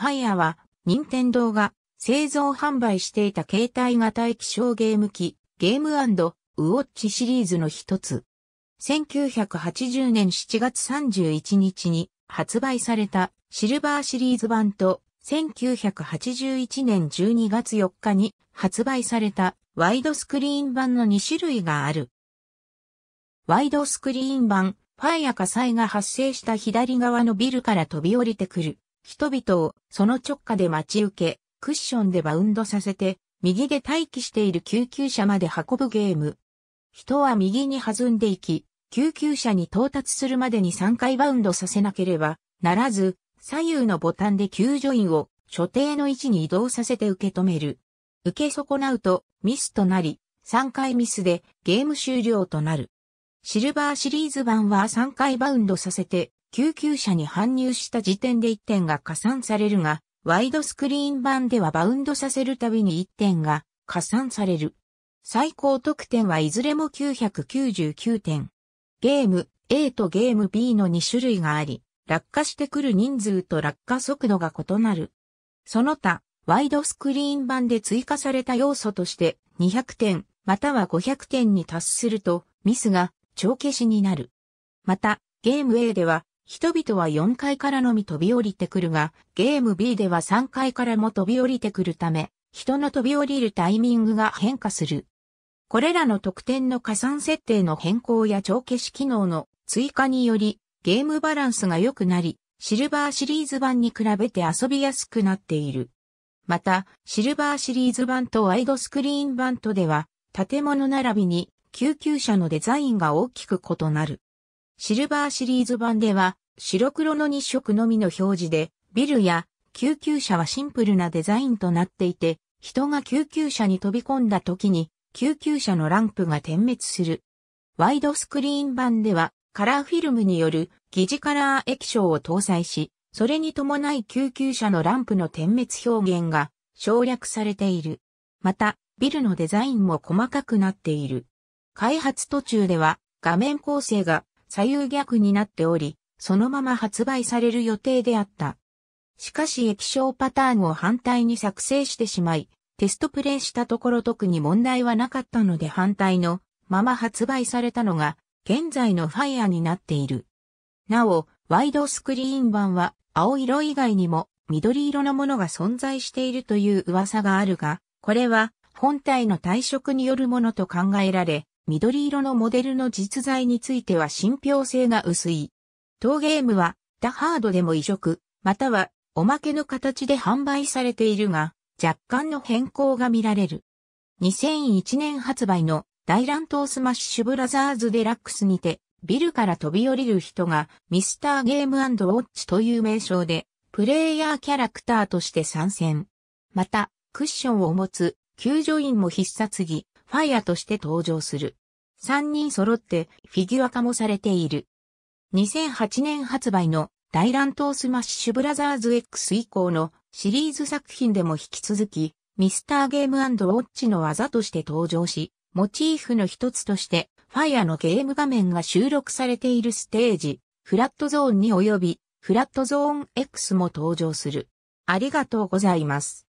ファイアは、任天堂が製造販売していた携帯型液晶ゲーム機、ゲームウォッチシリーズの一つ。1980年7月31日に発売されたシルバーシリーズ版と1981年12月4日に発売されたワイドスクリーン版の2種類がある。ワイドスクリーン版、ファイア火災が発生した左側のビルから飛び降りてくる人々をその直下で待ち受け、クッションでバウンドさせて、右で待機している救急車まで運ぶゲーム。人は右に弾んでいき、救急車に到達するまでに3回バウンドさせなければならず、左右のボタンで救助員を所定の位置に移動させて受け止める。受け損なうとミスとなり、3回ミスでゲーム終了となる。シルバーシリーズ版は3回バウンドさせて救急車に搬入した時点で1点が加算されるが、ワイドスクリーン版ではバウンドさせるたびに1点が加算される。最高得点はいずれも999点。ゲーム A とゲーム B の2種類があり、落下してくる人数と落下速度が異なる。その他、ワイドスクリーン版で追加された要素として200点または500点に達するとミスが帳消しになる。また、ゲーム A では人々は4階からのみ飛び降りてくるが、ゲーム B では3階からも飛び降りてくるため、人の飛び降りるタイミングが変化する。これらの得点の加算設定の変更や帳消し機能の追加により、ゲームバランスが良くなり、シルバーシリーズ版に比べて遊びやすくなっている。また、シルバーシリーズ版とワイドスクリーン版とでは、建物並びに救急車のデザインが大きく異なる。シルバーシリーズ版では、白黒の2色のみの表示で、ビルや救急車はシンプルなデザインとなっていて、人が救急車に飛び込んだ時に、救急車のランプが点滅する。ワイドスクリーン版では、カラーフィルムによる疑似カラー液晶を搭載し、それに伴い救急車のランプの点滅表現が省略されている。また、ビルのデザインも細かくなっている。開発途中では画面構成が左右逆になっており、そのまま発売される予定であった。しかし液晶パターンを反対に作成してしまい、テストプレイしたところ特に問題はなかったので反対のまま発売されたのが現在のファイアになっている。なお、ワイドスクリーン版は青色以外にも緑色のものが存在しているという噂があるが、これは本体の退色によるものと考えられ、緑色のモデルの実在については信憑性が薄い。当ゲームは、ダハードでも移植、または、おまけの形で販売されているが、若干の変更が見られる。2001年発売の大乱闘スマッシュブラザーズデラックスにて、ビルから飛び降りる人がミスターゲームウォッチという名称で、プレイヤーキャラクターとして参戦。また、クッションを持つ救助員も必殺技、ファイアとして登場する。3人揃ってフィギュア化もされている。2008年発売の大乱闘スマッシュブラザーズ X 以降のシリーズ作品でも引き続き、ミスターゲームウォッチの技として登場し、モチーフの一つとして、ファイアのゲーム画面が収録されているステージ、フラットゾーンに及び、フラットゾーン X も登場する。ありがとうございます。